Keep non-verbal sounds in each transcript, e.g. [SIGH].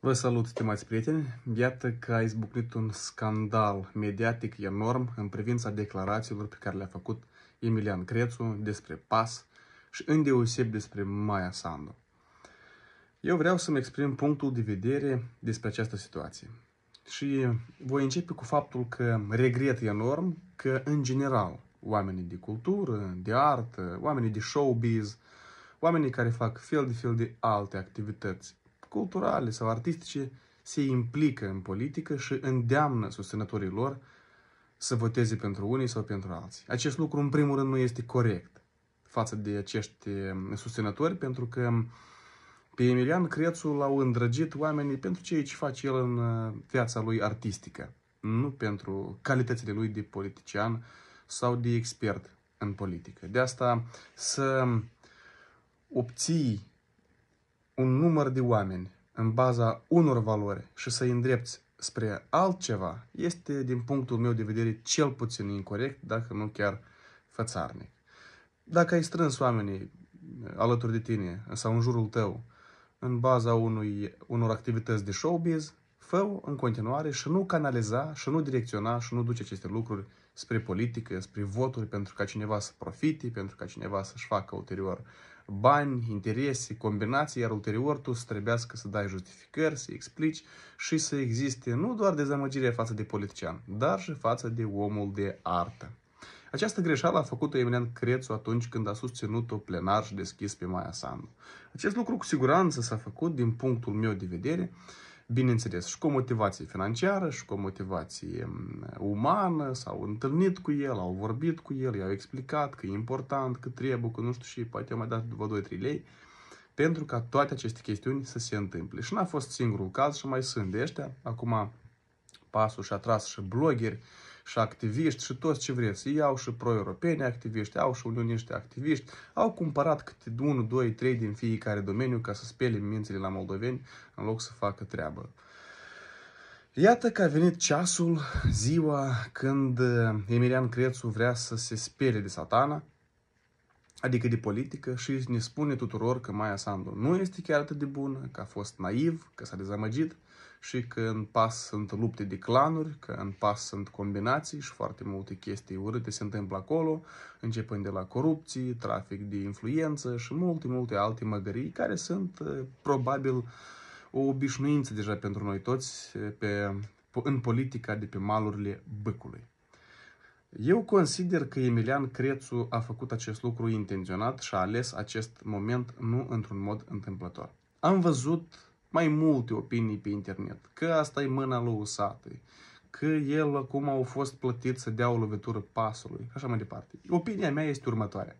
Vă salut, stimați prieteni! Iată că a izbucnit un scandal mediatic enorm în privința declarațiilor pe care le-a făcut Emilian Crețu despre PAS și îndeoseb despre Maia Sandu. Eu vreau să-mi exprim punctul de vedere despre această situație. Și voi începe cu faptul că regret enorm că, în general, oamenii de cultură, de artă, oamenii de showbiz, oamenii care fac fel de fel de alte activități culturale sau artistice se implică în politică și îndeamnă susținătorii lor să voteze pentru unii sau pentru alții. Acest lucru, în primul rând, nu este corect față de acești um, susținători, pentru că um, pe Emilian Crețu l-au îndrăgit oamenii pentru ceea ce face el în uh, viața lui artistică, nu pentru calitățile lui de politician sau de expert în politică. De asta să um, obții un număr de oameni în baza unor valori și să îi îndrepți spre altceva este, din punctul meu de vedere, cel puțin incorrect, dacă nu chiar fățarnic. Dacă ai strâns oamenii eh, alături de tine sau în jurul tău în baza unui, unor activități de showbiz, fă în continuare și nu canaliza, și nu direcționa, și nu duce aceste lucruri spre politică, spre voturi, pentru ca cineva să profite, pentru ca cineva să-și facă ulterior bani, interese, combinații, iar ulterior tu să trebuiască să dai justificări, să explici și să existe nu doar dezamăgirea față de politician, dar și față de omul de artă. Această greșeală a făcut-o Emilian Crețu atunci când a susținut-o plenar și deschis pe Maia Sandu. Acest lucru cu siguranță s-a făcut din punctul meu de vedere, bineînțeles, și cu o motivație financiară, și cu o motivație mm, umană, s-au întâlnit cu el, au vorbit cu el, i-au explicat că e important, că trebuie, că nu știu și poate au mai dat după 2-3 lei, pentru ca toate aceste chestiuni să se întâmple. Și n-a fost singurul caz și mai sunt de ăștia. Acum pasul și-a tras și blogheri, și activiști și toți ce vreți. Ei au și pro-europeni activiști, au și unioniști activiști, au cumpărat câte 1, 2, 3 din fiecare domeniu ca să spele mințile la moldoveni în loc să facă treabă. Iată că a venit ceasul, ziua, când eh, Emilian Crețu vrea să se spere de satana, adică de politică, și ne spune tuturor că Maia Sandu nu este chiar atât de bună, că a fost naiv, că s-a dezamăgit, și că în pas sunt lupte de clanuri, că în pas sunt combinații și foarte multe chestii urâte se întâmplă acolo, începând de la corupții, trafic de influență și multe, multe alte măgării care sunt uh, probabil o obișnuință deja pentru noi toți uh, pe, în politica de pe malurile băcului. Eu consider că Emilian Crețu a făcut acest lucru intenționat și a ales acest moment nu într-un mod întâmplător. Am văzut mai multe opinii pe internet, că asta e mâna lui Usatui, că el acum a fost plătit să dea o lovitură pasului, așa mai departe. Opinia mea este următoarea.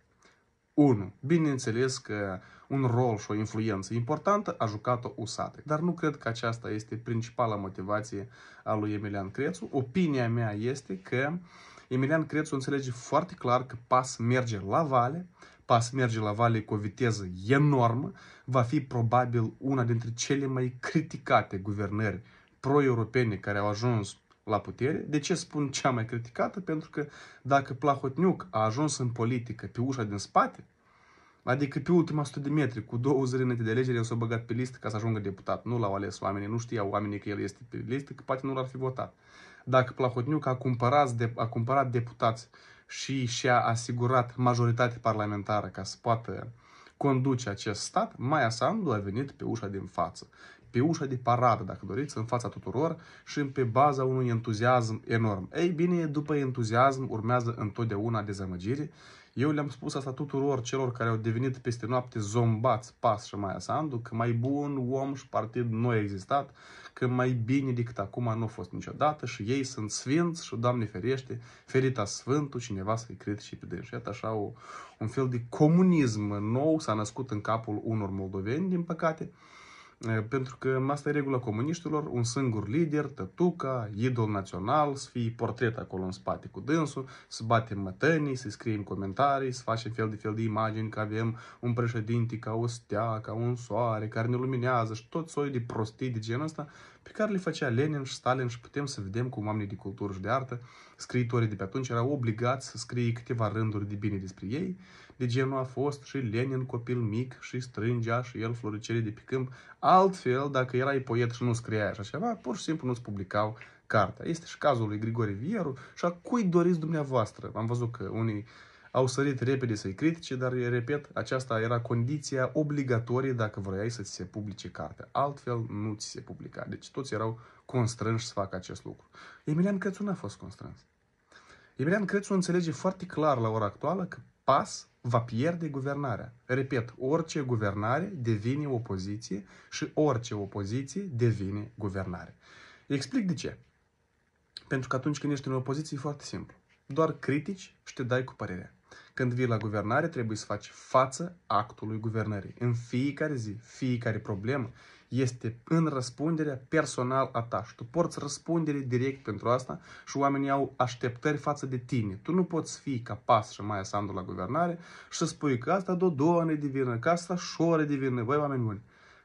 1. Bineînțeles că un rol și o influență importantă a jucat-o Usate, dar nu cred că aceasta este principala motivație a lui Emilian Crețu. Opinia mea este că Emilian Crețu înțelege foarte clar că PAS merge la vale, pas merge la vale cu o viteză enormă, va fi probabil una dintre cele mai criticate guvernări pro-europene care au ajuns la putere. De ce spun cea mai criticată? Pentru că dacă Plahotniuc a ajuns în politică pe ușa din spate, Adică pe ultima 100 de metri, cu două zile înainte de alegere, el s-a băgat pe listă ca să ajungă deputat. Nu l-au ales oamenii, nu știau oamenii că el este pe listă, că poate nu l-ar fi votat. Dacă Plahotniuc a cumpărat, a cumpărat deputați și și-a asigurat majoritate parlamentară ca să poată conduce acest stat, Maia Sandu a venit pe ușa din față, pe ușa de paradă, dacă doriți, în fața tuturor și pe baza unui entuziasm enorm. Ei bine, după entuziasm urmează întotdeauna dezamăgire eu le-am spus asta tuturor celor care au devenit peste noapte zombați Pas și mai Sandu, că mai bun om și partid nu a existat, că mai bine decât acum nu a fost niciodată și ei sunt sfinți și, Doamne ferește, ferita Sfântul, cineva să-i cred și pe dânsi. Iată așa o, un fel de comunism nou s-a născut în capul unor moldoveni, din păcate, pentru că asta e regula comuniștilor, un singur lider, tătuca, idol național, să fie portret acolo în spate cu dânsul, să batem mătănii, să scriem comentarii, să facem fel de fel de imagini că avem un președinte ca o stea, ca un soare, care ne luminează și tot soiul de prostii de genul ăsta, pe care le făcea Lenin și Stalin și putem să vedem cum oamenii de cultură și de artă, scriitorii de pe atunci erau obligați să scrie câteva rânduri de bine despre ei de genul a fost și Lenin copil mic și strângea și el floricele de pe câmp. Altfel, dacă erai poet și nu scria așa ceva, pur și simplu nu-ți publicau cartea. Este și cazul lui Grigore Vieru și a cui doriți dumneavoastră. Am văzut că unii au sărit repede să-i critice, dar, repet, aceasta era condiția obligatorie dacă vroiai să-ți se publice cartea. Altfel nu ți se publica. Deci toți erau constrânși să facă acest lucru. Emilian Crețu n-a fost constrâns. Emilian Crețu înțelege foarte clar la ora actuală că PAS va pierde guvernarea. Repet, orice guvernare devine opoziție și orice opoziție devine guvernare. Explic de ce. Pentru că atunci când ești în opoziție e foarte simplu. Doar critici și te dai cu părerea. Când vii la guvernare, trebuie să faci față actului guvernării. În fiecare zi, fiecare problemă, este în răspunderea personal a ta și tu porți răspundere direct pentru asta și oamenii au așteptări față de tine. Tu nu poți fi ca pas și mai asandu la guvernare și să spui că asta do două ani de că asta șoare de Băi, voi oameni buni.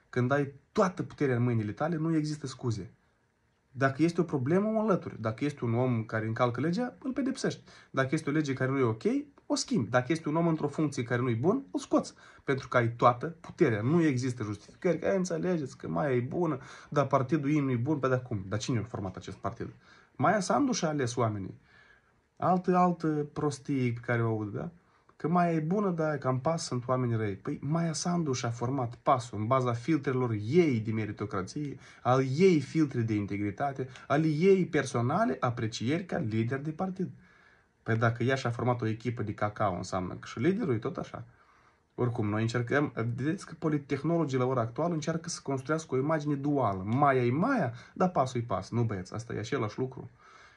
Când ai toată puterea în mâinile tale, nu există scuze. Dacă este o problemă, o înlături. Dacă este un om care încalcă legea, îl pedepsești. Dacă este o lege care nu e ok, o schimbi. Dacă este un om într-o funcție care nu e bun, îl scoți. Pentru că ai toată puterea. Nu există justificări. Că înțelegeți că mai e bună, dar partidul ei nu e bun. Pe de acum. Dar cine a format acest partid? Maia Sandu și-a ales oamenii. Altă, altă prostie pe care o aud, da? Că mai e bună, dar cam pas sunt oameni răi. Păi Maia Sandu și-a format pasul în baza filtrelor ei de meritocrație, al ei filtre de integritate, al ei personale aprecieri ca lider de partid. Păi dacă ea și-a format o echipă de cacao, înseamnă că și liderul e tot așa. Oricum, noi încercăm, vedeți că politehnologii la ora actuală încearcă să construiască o imagine duală. Maia e Maia, dar pasul e pas. Nu băieți, asta e același lucru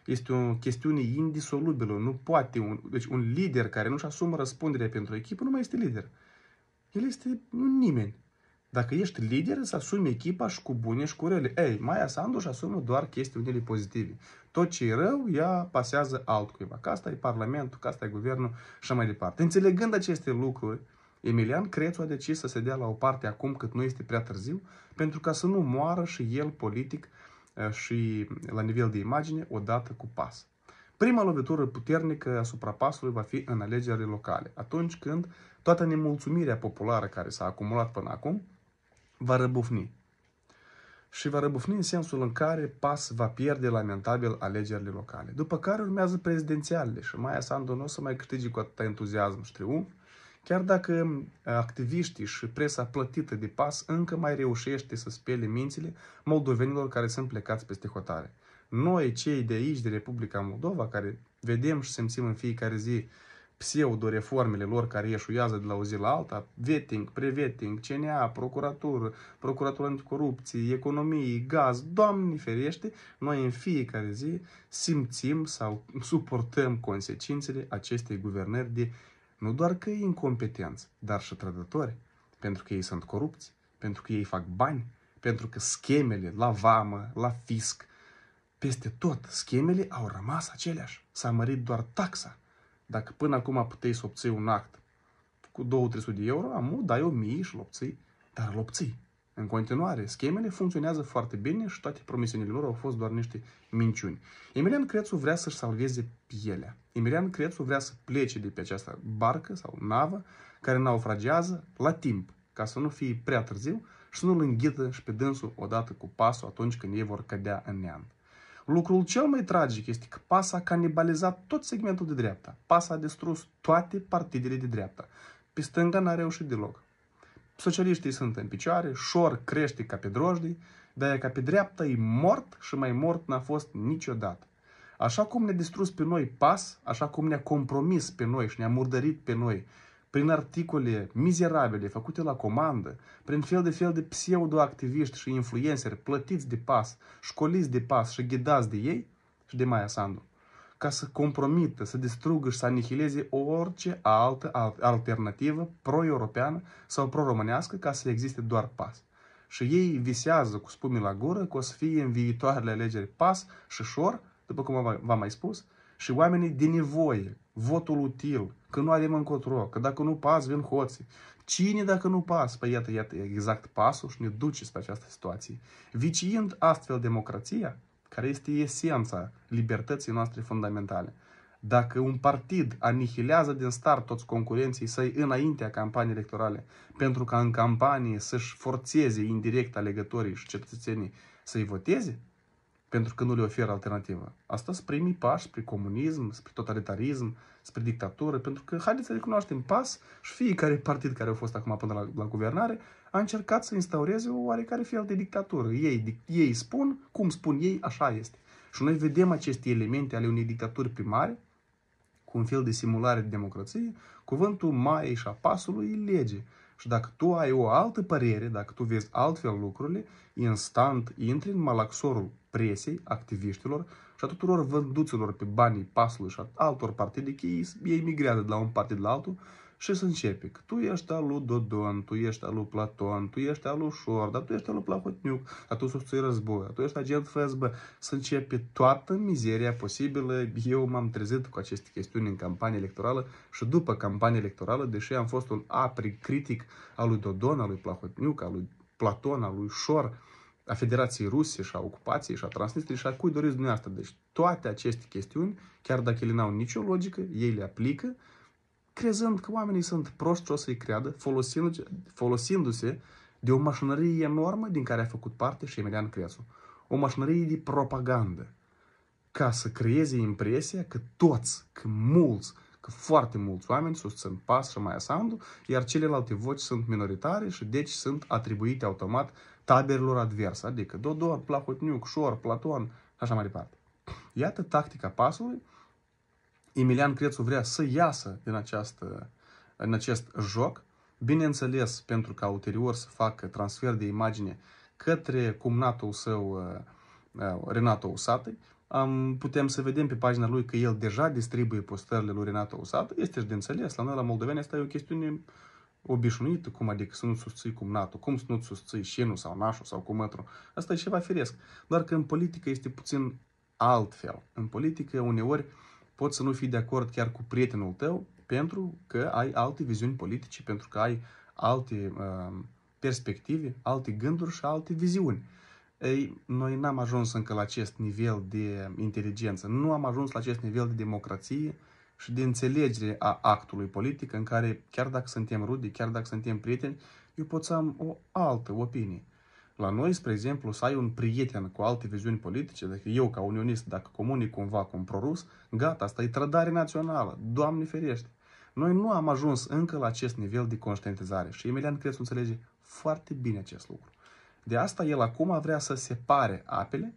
este o chestiune indisolubilă. Nu poate un, deci un lider care nu-și asumă răspunderea pentru echipă nu mai este lider. El este un nimeni. Dacă ești lider, să asumi echipa și cu bune și cu rele. Ei, Maia Sandu își asumă doar chestiunile pozitive. Tot ce e rău, ea pasează altcuiva. Că asta e Parlamentul, că asta e Guvernul și mai departe. Înțelegând aceste lucruri, Emilian Crețu a decis să se dea la o parte acum cât nu este prea târziu, pentru ca să nu moară și el politic Eh, și la nivel de imagine odată cu pas. Prima lovitură puternică asupra pasului va fi în alegerile locale, atunci când toată nemulțumirea populară care s-a acumulat până acum va răbufni. Și va răbufni în sensul în care PAS va pierde lamentabil alegerile locale. După care urmează prezidențialele și Maia Sandu nu o să mai câștige cu atâta entuziasm și triumf, Chiar dacă uh, activiștii și presa plătită de pas încă mai reușește să spele mințile moldovenilor care sunt plecați peste hotare. Noi, cei de aici, de Republica Moldova, care vedem și simțim în fiecare zi pseudo-reformele lor care ieșuiază de la o zi la alta, vetting, preveting, CNA, procuratură, procuratură anticorupție, economie, gaz, doamne ferește, noi în fiecare zi simțim sau suportăm consecințele acestei guvernări de nu doar că ei incompetenți, dar și trădători, pentru că ei sunt corupți, pentru că ei fac bani, pentru că schemele la vamă, la fisc, peste tot, schemele au rămas aceleași. S-a mărit doar taxa. Dacă până acum puteai să obții un act cu 2-300 de euro, amu dai 1000 și l obții, dar l obții. În continuare, schemele funcționează foarte bine și toate promisiunile lor au fost doar niște minciuni. Emilian Crețu vrea să-și salveze pielea. Emilian Crețu vrea să plece de pe această barcă sau navă care naufragează la timp, ca să nu fie prea târziu și să nu-l înghită și pe dânsul odată cu pasul atunci când ei vor cădea în neam. Lucrul cel mai tragic este că PAS a canibalizat tot segmentul de dreapta. PAS a distrus toate partidele de dreapta. Pe stânga n-a reușit deloc. Socialiștii sunt în picioare, șor crește ca pe drojdii, dar e ca pe dreapta e mort și mai mort n-a fost niciodată. Așa cum ne-a distrus pe noi pas, așa cum ne-a compromis pe noi și ne-a murdărit pe noi, prin articole mizerabile făcute la comandă, prin fel de fel de pseudo-activiști și influenceri plătiți de pas, școliți de pas și ghidați de ei și de Maia Sandu ca să compromită, să distrugă și să anihileze orice altă alternativă pro-europeană sau pro-românească ca să existe doar PAS. Și ei visează cu spumii la gură că o să fie în viitoarele alegeri PAS și șor, după cum v-am mai spus, și oamenii din nevoie, votul util, că nu avem încotro, că dacă nu pas, vin hoții. Cine dacă nu pas? Păi iată, iată exact pasul și ne duce spre această situație. Viciind astfel democrația, care este esența libertății noastre fundamentale. Dacă un partid anihilează din start toți concurenții săi înaintea campaniei electorale, pentru ca în campanie să-și forțeze indirect alegătorii și cetățenii să-i voteze, pentru că nu le oferă alternativă. Asta sunt primii pași spre comunism, spre totalitarism, spre dictatură, pentru că, haideți să recunoaștem pas și fiecare partid care a fost acum până la, la guvernare a încercat să instaureze o oarecare fel de dictatură. Ei, ei spun, cum spun ei, așa este. Și noi vedem aceste elemente ale unei dictaturi primare, cu un fel de simulare de democrație, cuvântul mai și a pasului lege. Și dacă tu ai o altă părere, dacă tu vezi altfel lucrurile, instant intri în malaxorul presei, activiștilor și a tuturor vânduților pe banii pasului și a altor partide, că ei, ei migrează de la un partid la altul și să începe că tu ești al lui Dodon, tu ești al lui Platon, tu ești al lui Șor, dar tu ești al lui Plahotniuc, dar tu susții război, tu ești agent FSB. Să începe toată mizeria posibilă. Eu m-am trezit cu aceste chestiuni în campanie electorală și după campanie electorală, deși am fost un apri critic al lui Dodon, al lui Plahotniuc, al lui Platon, al lui Șor, a Federației Rusie și a ocupației și a Transnistriei și a cui doriți dumneavoastră. Deci toate aceste chestiuni, chiar dacă ele n-au nicio logică, ei le aplică crezând că oamenii sunt proști, o să-i creadă, folosindu-se, de o mașinărie enormă din care a făcut parte și Emilian Crețu. O mașinărie de propagandă ca să creeze impresia că toți, că mulți, că foarte mulți oameni susțin PAS și Maia Sandu, iar celelalte voci sunt minoritare și deci sunt atribuite automat taberilor adverse, adică Dodor, Plahotniuc, Șor, Platon și așa mai departe. Iată tactica pasului Emilian Crețu vrea să iasă din, această, din acest joc, bineînțeles pentru ca ulterior să facă transfer de imagine către cumnatul său uh, uh, Renato Usată, Am, putem să vedem pe pagina lui că el deja distribuie postările lui Renato Usată. Este și de înțeles, la noi la Moldoveni asta e o chestiune obișnuită, cum adică să nu susții NATO, cum să nu susții șinul sau nașul sau cumătru. Asta e ceva firesc. Doar că în politică este puțin altfel. În politică uneori uh, poți să nu fii de acord chiar cu prietenul tău pentru că ai alte viziuni politice, pentru că ai alte uh, perspective, alte gânduri și alte viziuni. Ei, noi n-am ajuns încă la acest nivel de inteligență, nu am ajuns la acest nivel de democrație și de înțelegere a actului politic în care, chiar dacă suntem rude, chiar dacă suntem prieteni, eu pot să am o altă opinie. La noi, spre exemplu, să ai un prieten cu alte viziuni politice, dacă eu ca unionist, dacă comunic cumva cu un prorus, gata, asta e trădare națională, Doamne ferește. Noi nu am ajuns încă la acest nivel de conștientizare și Emilian Crețu înțelege foarte bine acest lucru. De asta el acum vrea să separe apele,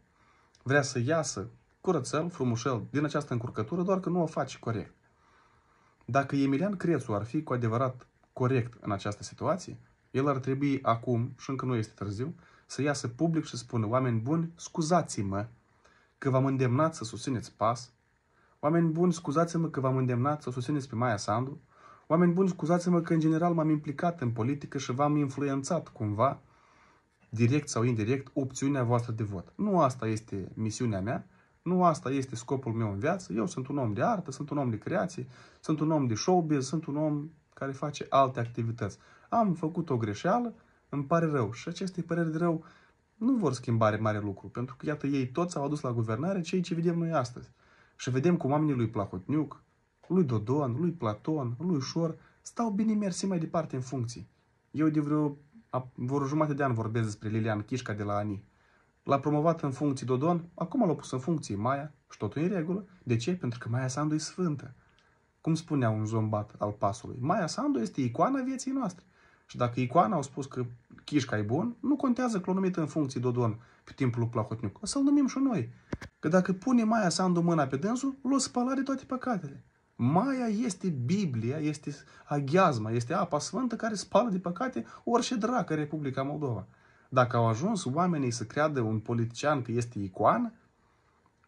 vrea să iasă curățel, frumușel din această încurcătură, doar că nu o face corect. Dacă Emilian Crețu ar fi cu adevărat corect în această situație, el ar trebui acum, și încă nu este târziu, să iasă public și spună, oameni buni, scuzați-mă că v-am îndemnat să susțineți PAS, oameni buni, scuzați-mă că v-am îndemnat să susțineți pe Maia Sandu, oameni buni, scuzați-mă că în general m-am implicat în politică și v-am influențat cumva, direct sau indirect, opțiunea voastră de vot. Nu asta este misiunea mea, nu asta este scopul meu în viață. Eu sunt un om de artă, sunt un om de creație, sunt un om de showbiz, sunt un om care face alte activități. Am făcut o greșeală, îmi pare rău. Și aceste păreri de rău nu vor schimba mare lucru, pentru că, iată, ei toți au adus la guvernare cei ce vedem noi astăzi. Și vedem cum oamenii lui Plahotniuc, lui Dodon, lui Platon, lui Șor, stau bine mersi mai departe în funcții. Eu de vreo, vreo jumătate de an vorbesc despre Lilian Chișca de la ANI. L-a promovat în funcții Dodon, acum l-a pus în funcții Maia și totul e în regulă. De ce? Pentru că Maia Sandu e sfântă. Cum spunea un zombat al pasului, Maia Sandu este icoana vieții noastre. Și dacă icoana au spus că Chișca e bun, nu contează că l-au numit în funcție Dodon pe timpul lui Plahotniuc. O să-l numim și noi. Că dacă pune Maia Sandu mâna pe dânsul, l-o spăla de toate păcatele. Maia este Biblia, este aghiazma, este apa sfântă care spală de păcate orice dracă Republica Moldova. Dacă au ajuns oamenii să creadă un politician că este icoană,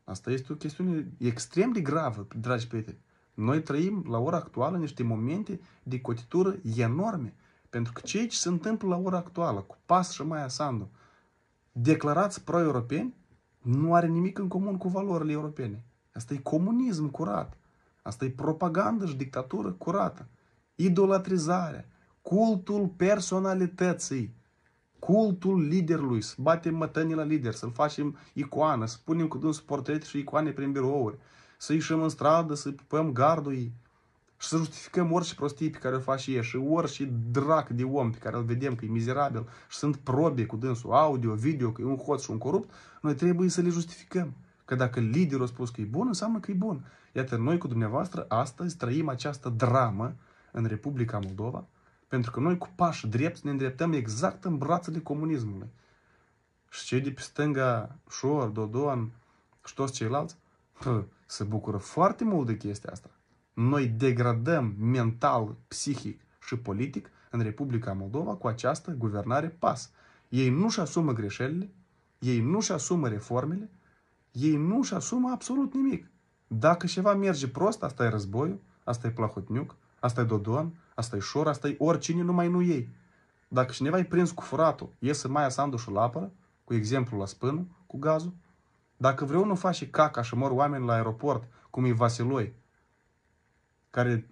asta este o chestiune extrem de gravă, dragi prieteni. Noi trăim la ora actuală niște momente de cotitură enorme. Pentru că cei ce se întâmplă la ora actuală cu PAS și Maia Sandu, declarați pro-europeni, nu are nimic în comun cu valorile europene. Asta e comunism curat. Asta e propagandă și dictatură curată. Idolatrizarea, cultul personalității, cultul liderului, să batem mătănii la lider, să-l facem icoană, să punem cu dâns portrete și icoane prin birouri, să ieșim în stradă, să pupăm gardul ei și să justificăm orice prostie pe care o face și orice drac de om pe care îl vedem că e mizerabil și sunt probe cu dânsul, audio, video, că e un hoț și un corupt, noi trebuie să le justificăm. Că dacă liderul a spus că e bun, înseamnă că e bun. Iată, noi cu dumneavoastră astăzi trăim această dramă în Republica Moldova, pentru că noi cu pași drept ne îndreptăm exact în brațele comunismului. Și cei de pe stânga, Șor, Dodon și toți ceilalți, pă, [LAUGHS] se bucură foarte mult de chestia asta noi degradăm mental, psihic și politic în Republica Moldova cu această guvernare PAS. Ei nu-și asumă greșelile, ei nu-și asumă reformele, ei nu-și asumă absolut nimic. Dacă ceva merge prost, asta e războiul, asta e Plahotniuc, asta e Dodon, asta e Șor, asta e oricine, numai nu ei. Dacă cineva e prins cu furatul, iese Maia Sandu și apără, cu exemplu la spână, cu gazul. Dacă vreunul face caca și mor oameni la aeroport, cum e Vasiloi, care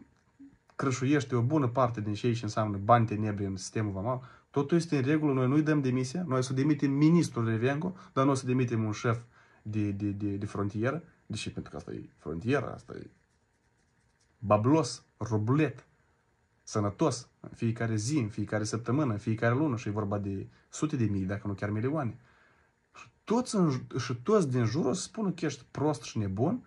crășuiește o bună parte din cei ce înseamnă bani tenebri în sistemul vamal, totul este în regulă, noi nu-i dăm demisia, noi să demitem ministrul Revengo, dar nu o să demitem un șef de, de, de, de frontieră, deși pentru că asta e frontieră, asta e bablos, rublet, sănătos, în fiecare zi, în fiecare săptămână, în fiecare lună și e vorba de sute de mii, dacă nu chiar milioane. Și toți, în, și toți din jur o să spună că ești prost și nebun,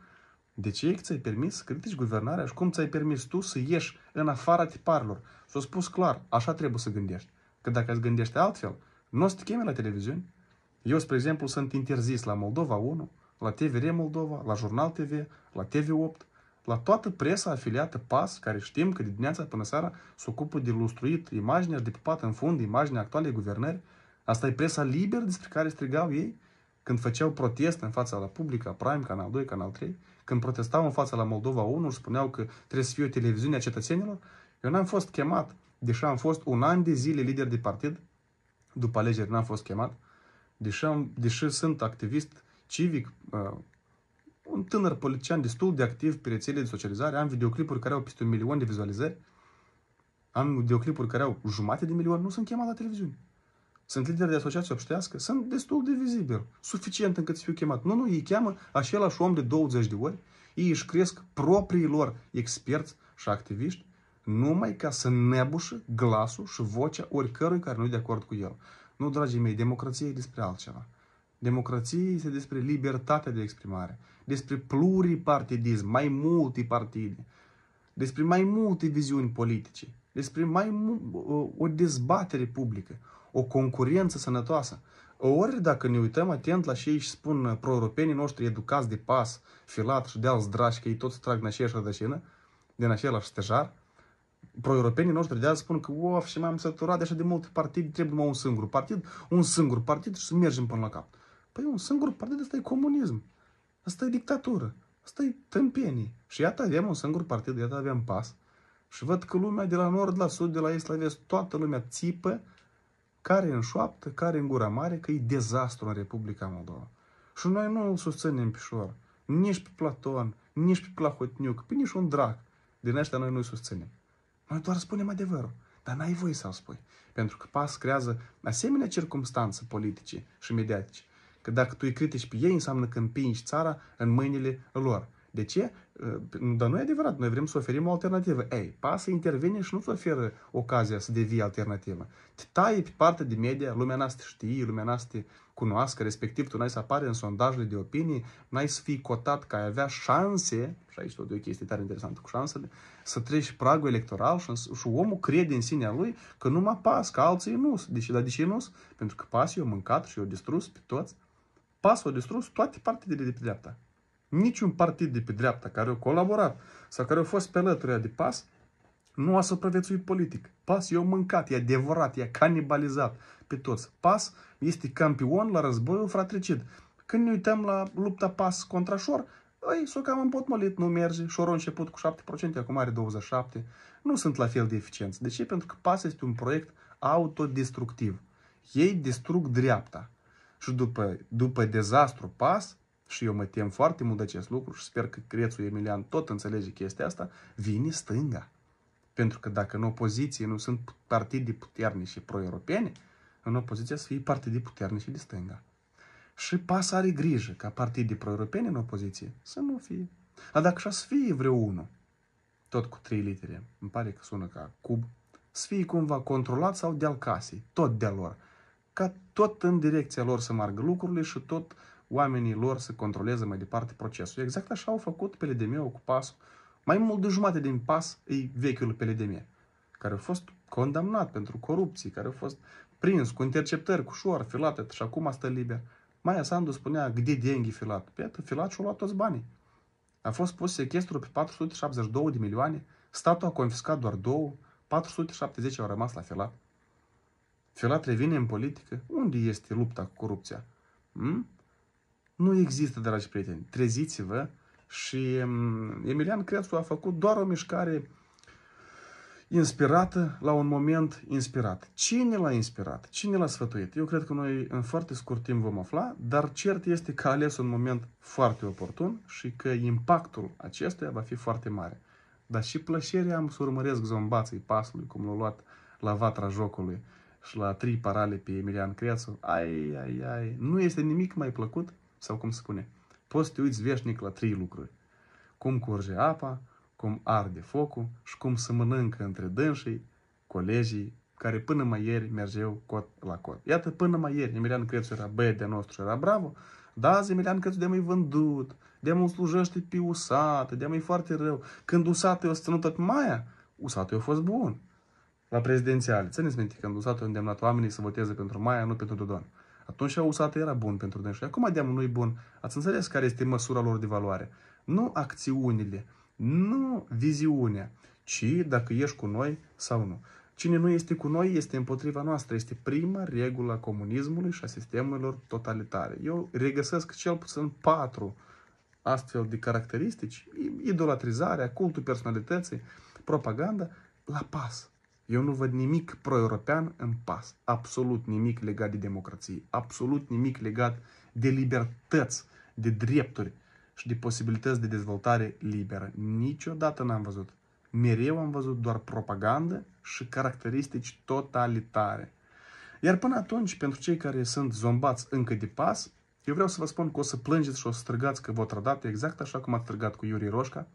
de ce ți-ai permis să critici guvernarea și cum ți-ai permis tu să ieși în afara tiparilor? S-a spus clar, așa trebuie să gândești. Că dacă îți gândești altfel, nu o să te chemi la televiziune. Eu, spre exemplu, sunt interzis la Moldova 1, la TVR Moldova, la Jurnal TV, la TV8, la toată presa afiliată PAS, care știm că de dimineața până seara se ocupă de lustruit imaginea de pupat în fund imaginea actualei guvernări. Asta e presa liberă despre care strigau ei când făceau protest în fața la publică, Prime, Canal 2, Canal 3, când protestau în fața la Moldova 1 și spuneau că trebuie să fie o televiziune a cetățenilor, eu n-am fost chemat, deși am fost un an de zile lider de partid, după alegeri n-am fost chemat, deși, am, deși sunt activist civic, uh, un tânăr politician destul de activ pe rețelele de socializare, am videoclipuri care au peste un milion de vizualizări, am videoclipuri care au jumate de milion, nu sunt chemat la televiziune sunt lideri de asociație obștească, sunt destul de vizibil, suficient încât să fiu chemat. Nu, nu, ei cheamă același om de 20 de ori, ei își cresc propriilor experți și activiști numai ca să nebușă glasul și vocea oricărui care nu e de acord cu el. Nu, dragii mei, democrația e despre altceva. Democrație este despre libertatea de exprimare, despre pluripartidism, mai multe partide, despre mai multe viziuni politice, despre mai mu- o dezbatere publică, o concurență sănătoasă. Ori dacă ne uităm atent la ce ei spun proeuropenii noștri educați de pas, filat și de alți dragi, că ei toți trag în aceeași rădăcină, din același stejar, proeuropenii noștri de azi spun că of, și m-am săturat de așa de multe partide, trebuie numai un singur partid, un singur partid și să mergem până la cap. Păi un singur partid, asta e comunism, asta e dictatură, asta e tâmpenii. Și iată avem un singur partid, iată avem pas. Și văd că lumea de la nord, de la sud, de la est, la vest, toată lumea țipă care în șoaptă, care în gura mare, că e dezastru în Republica Moldova. Și noi nu îl susținem șor, nici pe Platon, nici pe Plahotniuc, pe nici un drac. Din ăștia noi nu-i susținem. Noi doar spunem adevărul, dar n-ai voie să-l spui. Pentru că PAS creează asemenea circumstanțe politice și mediatice, că dacă tu îi critici pe ei, înseamnă că împingi țara în mâinile lor. De ce? Ă, dar nu e adevărat, noi vrem să oferim o alternativă. Ei, pasă intervine și nu-ți oferă ocazia să devii alternativă. Te tai pe partea de media, lumea noastră știe, lumea noastră cunoască, respectiv tu n-ai să apare în sondajele de opinii, n-ai să fii cotat ca ai avea șanse, și aici tot e o chestie tare interesantă cu șansele, să treci pragul electoral și, și omul crede în sinea lui că nu mă pas, că alții nu sunt. Deci, dar de ce nu Pentru că pas eu mâncat și eu distrus pe toți. Pasul o distrus toate partidele de pe dreapta. Niciun partid de pe dreapta care a colaborat sau care a fost pe lăturea de pas nu a supraviețuit politic. PAS i-a mâncat, i-a devorat, i-a canibalizat pe toți. PAS este campion la războiul fratricid. Când ne uităm la lupta PAS contra Șor, ei, s-o cam împotmolit, nu merge. Șor a început cu 7%, acum are 27%. Nu sunt la fel de eficienți. De ce? Pentru că PAS este un proiect autodestructiv. Ei distrug dreapta. Și după, după dezastru PAS, și eu mă tem foarte mult de acest lucru și sper că Crețul Emilian tot înțelege chestia asta, vine stânga. Pentru că dacă în opoziție nu sunt partide puternice și pro-europene, în opoziție să fie partide puternice de stânga. Și PAS are grijă ca partide pro-europene în opoziție să nu fie. Dar dacă și să fie vreunul, tot cu trei litere, îmi pare că sună ca cub, să fie cumva controlat sau de-al casei, tot de-al lor, ca tot în direcția lor să margă lucrurile și tot uh, oamenii lor să controleze mai departe procesul. Exact așa au făcut pldm cu pasul. Mai mult de jumate din pas e vechiul PLDM, care a fost condamnat pentru corupție, care a fost prins cu interceptări, cu șoar, filat, și acum stă liber. Maia Sandu spunea, gde denghi filat? Pe păi, atât, filat și-a luat toți banii. A fost pus sequestru pe 472 de milioane, statul a confiscat doar două, 470 au rămas la filat. Filat revine în politică. Unde este lupta cu corupția? Hmm? Nu există, dragi prieteni. Treziți-vă și mm, Emilian Crețu a făcut doar o mișcare inspirată la un moment inspirat. Cine l-a inspirat? Cine l-a sfătuit? Eu cred că noi în foarte scurt timp vom afla, dar cert este că a ales un moment foarte oportun și că impactul acestuia va fi foarte mare. Dar și plăcerea am să urmăresc zombații pasului, cum l-a luat la vatra jocului și la trei parale pe Emilian Crețu. Ai, ai, ai, nu este nimic mai plăcut sau cum se spune, poți să te uiți veșnic la trei lucruri. Cum curge apa, cum arde focul și cum se mănâncă între dânsii, colegii, care până mai ieri mergeau cot la cot. Iată, până mai ieri, Emilian Crețu era băie de nostru, era bravo, dar azi Emilian Crețu de-a mai vândut, de-a mai slujește pe usată, de-a mai foarte rău. Când usată o strânută pe Maia, usatul a fost bun. La prezidențiale. Țineți minte, când usatul a îndemnat oamenii să voteze pentru Maia, nu pentru Dodon. Atunci USAT era bun pentru și Acum deamul nu e bun. Ați înțeles care este măsura lor de valoare. Nu acțiunile, nu viziunea, ci dacă ești cu noi sau nu. Cine nu este cu noi este împotriva noastră. Este prima regulă a comunismului și a sistemelor totalitare. Eu regăsesc cel puțin patru astfel de caracteristici, idolatrizarea, cultul personalității, propaganda, la pas. Eu nu văd nimic pro-european în pas. Absolut nimic legat de democrație. Absolut nimic legat de libertăți, de drepturi și de posibilități de dezvoltare liberă. Niciodată n-am văzut. Mereu am văzut doar propagandă și caracteristici totalitare. Iar până atunci, pentru cei care sunt zombați încă de pas, eu vreau să vă spun că o să plângeți și o să strigați că vă trădat exact așa cum ați strigat cu Iuri Roșca,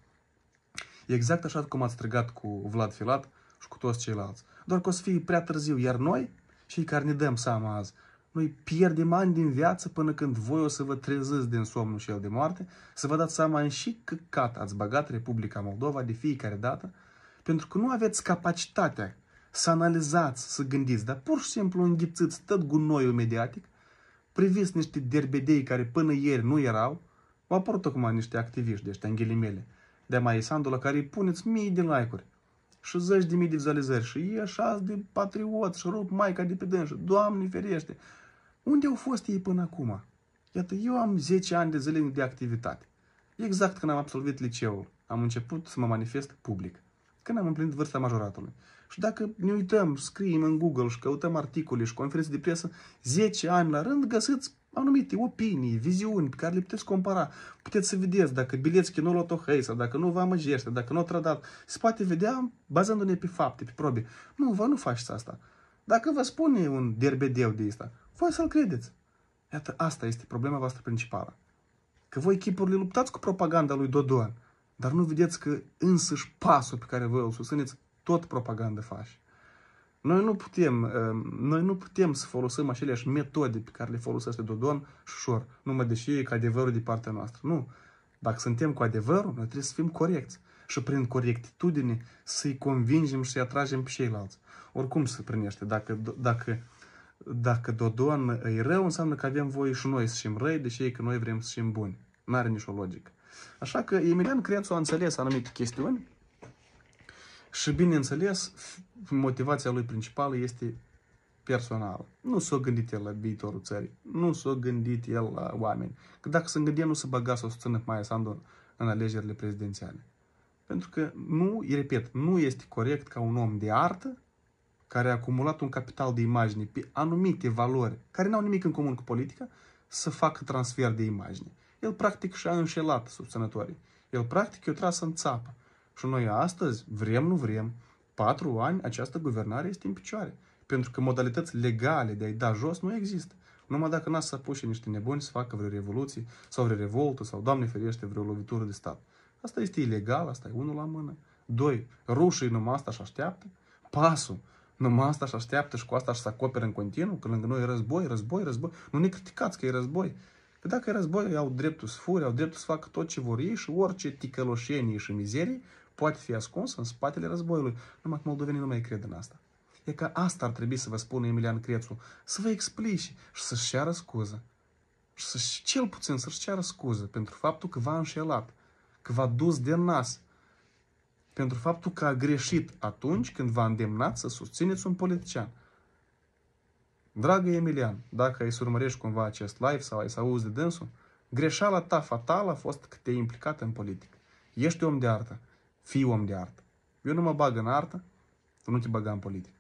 exact așa cum ați strigat cu Vlad Filat, și cu toți ceilalți. Doar că o să fie prea târziu, iar noi, cei care ne dăm seama azi, noi pierdem ani din viață până când voi o să vă treziți din somnul și el de moarte, să vă dați seama în și căcat ați băgat Republica Moldova de fiecare dată, pentru că nu aveți capacitatea să analizați, să gândiți, dar pur și simplu înghițiți tot gunoiul mediatic, priviți niște derbedei care până ieri nu erau, vă apărut acum niște activiști de ăștia, în ghilimele, de mai la care îi puneți mii de like-uri și zeci de mii de vizualizări și e așa de patriot și rup maica de pe dânsă. Doamne ferește! Unde au fost ei până acum? Iată, eu am 10 ani de zile de activitate. Exact când am absolvit liceul, am început să mă manifest public. Când am împlinit vârsta majoratului. Și dacă ne uităm, scriem în Google și căutăm articole și conferințe de presă, 10 ani la rând, găsiți anumite opinii, viziuni pe care le puteți compara. Puteți să vedeți dacă Bilețchi nu a luat o dacă nu vă amăgește, dacă nu a trădat. Se poate vedea bazându-ne pe fapte, pe probe. Nu, vă nu faceți asta. Dacă vă spune un derbedeu de asta, voi să-l credeți. Iată, asta este problema voastră principală. Că voi chipurile luptați cu propaganda lui Dodon, dar nu vedeți că însăși pasul pe care voi îl susțineți, tot propaganda faci. Noi nu putem, ehm, noi nu putem să folosim aceleași metode pe care le folosește Dodon și ușor, numai deși e adevărul de partea noastră. Nu. Dacă suntem cu adevărul, noi trebuie să fim corecți. Și prin corectitudine să-i convingem și să-i atragem pe ceilalți. Oricum se prinește. Dacă, dacă, dacă Dodon e rău, înseamnă că avem voie și noi să fim răi, deși ei că noi vrem să fim buni. N-are nicio logică. Așa că Emilian Crețu a înțeles anumite chestiuni și bineînțeles, motivația lui principală este personală. Nu s-a gândit el la viitorul țării, nu s-a gândit el la oameni. Că dacă se gândea, nu se băga să o susțină Maia Sandu în alegerile prezidențiale. Pentru că nu, repet, nu este corect ca un om de artă care a acumulat un capital de imagine pe anumite valori, care n-au nimic în comun cu politica, să facă transfer de imagine. El practic și-a înșelat susținătorii. El practic i-a tras în țapă. Și noi astăzi, vrem, nu vrem, patru ani această guvernare este în picioare. Pentru că modalități legale de a-i da jos nu există. Numai dacă n-ați să apuce niște nebuni să facă vreo revoluție sau vreo revoltă sau, Doamne ferește, vreo lovitură de stat. Asta este ilegal, asta e unul la mână. Doi, rușii numai asta și așteaptă. Pasul numai asta și așteaptă și cu asta și să acoperă în continuu, că lângă noi e război, război, război. Nu ne criticați că e război. Că dacă e război, au dreptul să fure, au dreptul să facă tot ce vor ei și orice ticăloșenie și mizerie poate fi ascuns în spatele războiului. Numai că moldovenii nu mai cred în asta. E că asta ar trebui să vă spună Emilian Crețu, să vă explici și să-și ceară scuză. Și să cel puțin să-și ceară scuză pentru faptul că v-a înșelat, că v-a dus de nas, pentru faptul că a greșit atunci când v-a îndemnat să susțineți un politician. Dragă Emilian, dacă ai să urmărești cumva acest live sau ai să auzi de dânsul, greșeala ta fatală a fost că te-ai implicat în politică. Ești om de artă fii om de artă. Eu nu mă bag în artă, tu nu te băga în politică.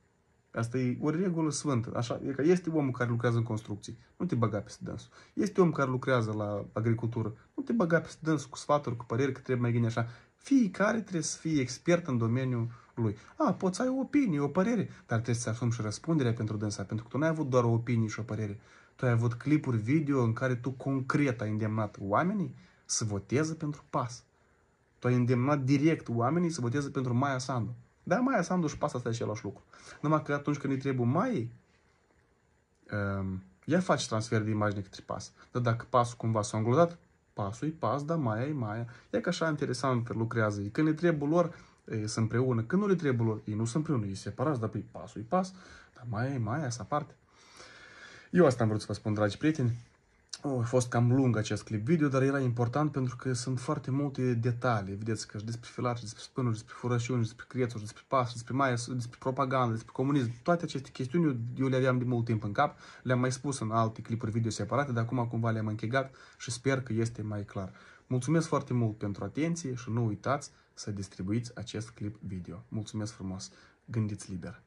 Asta e o regulă sfântă. Așa, e că este omul care lucrează în construcții, nu te băga peste dânsul. Este om care lucrează la agricultură, nu te băga peste dânsul cu sfaturi, cu păreri că trebuie mai gândi așa. Fiecare trebuie să fie expert în domeniul lui. A, poți să ai o opinie, o părere, dar trebuie să asumi și răspunderea pentru dânsa, pentru că tu n-ai avut doar o opinie și o părere. Tu ai avut clipuri video în care tu concret ai îndemnat oamenii să voteze pentru pas. Păi îndemnat direct oamenii să voteze pentru Maia Sandu. Dar Maia Sandu și pasă asta e același lucru. Numai că atunci când îi trebuie mai, ehm, ea face transfer de imagine către pas. Dar dacă pasul cumva s-a înglodat, pasul e pas, dar Maia e Maia. E că așa interesant lucrează. Când îi trebuie lor, e, sunt împreună. Când nu le trebuie lor, ei nu sunt împreună, ei separați, dar păi pasul e pas, dar Maia e Maia, să aparte. Eu asta am vrut să vă spun, dragi prieteni. Oh, a fost cam lung acest clip video, dar era important pentru că sunt foarte multe detalii. Vedeți că despre filace, despre spânul, despre furășiuni, despre crețuri, despre pas, despre mai, despre propagandă, despre comunism. Toate aceste chestiuni eu le aveam de mult timp în cap. Le-am mai spus în alte clipuri video separate, dar acum cumva le-am închegat și sper că este mai clar. Mulțumesc foarte mult pentru atenție și nu uitați să distribuiți acest clip video. Mulțumesc frumos! Gândiți liber!